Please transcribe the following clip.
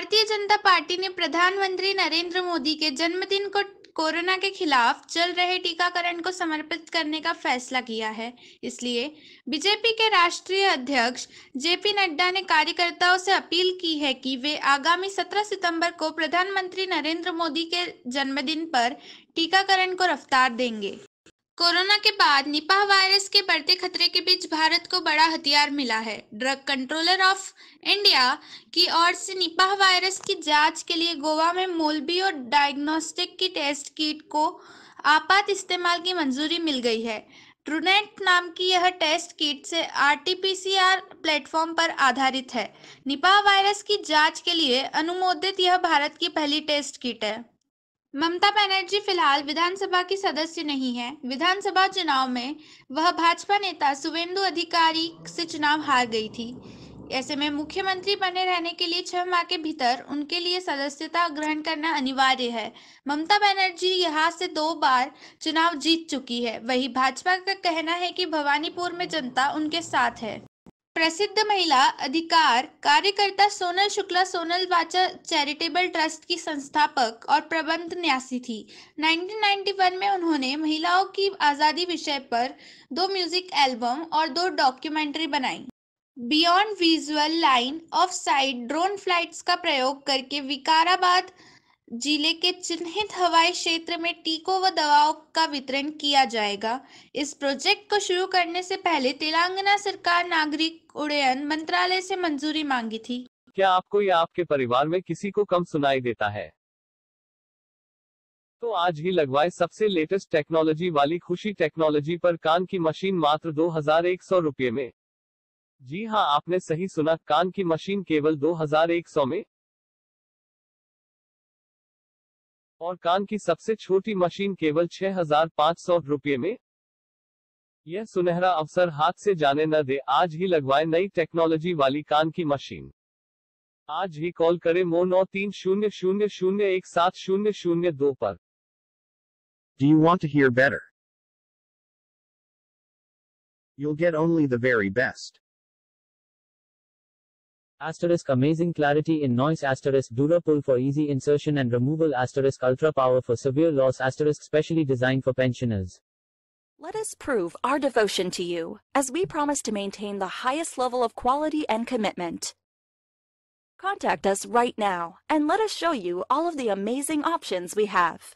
भारतीय जनता पार्टी ने प्रधानमंत्री नरेंद्र मोदी के जन्मदिन को कोरोना के खिलाफ चल रहे टीकाकरण को समर्पित करने का फैसला किया है इसलिए बीजेपी के राष्ट्रीय अध्यक्ष जेपी नड्डा ने कार्यकर्ताओं से अपील की है कि वे आगामी 17 सितंबर को प्रधानमंत्री नरेंद्र मोदी के जन्मदिन पर टीकाकरण को रफ्तार देंगे कोरोना के बाद निपाह वायरस के बढ़ते खतरे के बीच भारत को बड़ा हथियार मिला है ड्रग कंट्रोलर ऑफ इंडिया की ओर से निपाह वायरस की जांच के लिए गोवा में मोलबी और डायग्नोस्टिक की टेस्ट किट को आपात इस्तेमाल की मंजूरी मिल गई है ट्रूनेट नाम की यह टेस्ट किट से आरटीपीसीआर प्लेटफॉर्म पर आधारित है निपाह वायरस की जांच के लिए अनुमोदित यह भारत की पहली टेस्ट किट है ममता बनर्जी फिलहाल विधानसभा की सदस्य नहीं है विधानसभा चुनाव में वह भाजपा नेता सुवेंदु अधिकारी से चुनाव हार गई थी ऐसे में मुख्यमंत्री बने रहने के लिए छह माह के भीतर उनके लिए सदस्यता ग्रहण करना अनिवार्य है ममता बनर्जी यहाँ से दो बार चुनाव जीत चुकी है वही भाजपा का कहना है कि भवानीपुर में जनता उनके साथ है प्रसिद्ध महिला अधिकार कार्यकर्ता सोनल शुक्ला सोनल वाचा चैरिटेबल ट्रस्ट की संस्थापक और प्रबंध न्यासी थी 1991 में उन्होंने महिलाओं की आज़ादी विषय पर दो म्यूजिक एल्बम और दो डॉक्यूमेंट्री बनाई beyond visual line of sight drone flights का प्रयोग करके विकाराबाद जिले के चिन्हित हवाई क्षेत्र में टीकों व दवाओं का वितरण किया जाएगा इस प्रोजेक्ट को शुरू करने से पहले तेलंगाना सरकार नागरिक उड़यन मंत्रालय से मंजूरी मांगी थी क्या आपको या आपके परिवार में किसी को कम सुनाई देता है तो आज ही लगवाए सबसे लेटेस्ट टेक्नोलॉजी वाली खुशी टेक्नोलॉजी पर कान की मशीन मात्र दो हजार एक सौ में जी हाँ आपने सही सुना कान की मशीन केवल दो हजार एक सौ में और कान की सबसे छोटी मशीन केवल छह हजार पाँच सौ रूपये में यह सुनहरा अवसर हाथ से जाने न दे आज ही लगवाए नई टेक्नोलॉजी वाली कान की मशीन आज ही कॉल करें मो नौ तीन शून्य शून्य शून्य एक सात शून्य शून्य दो पर D want here better you get only the very best Asterisk amazing clarity in noise asterisk pull for easy insertion and removal asterisk ultra power for severe loss asterisk specially designed for pensioners. Let us prove our devotion to you as we promise to maintain the highest level of quality and commitment. Contact us right now and let us show you all of the amazing options we have.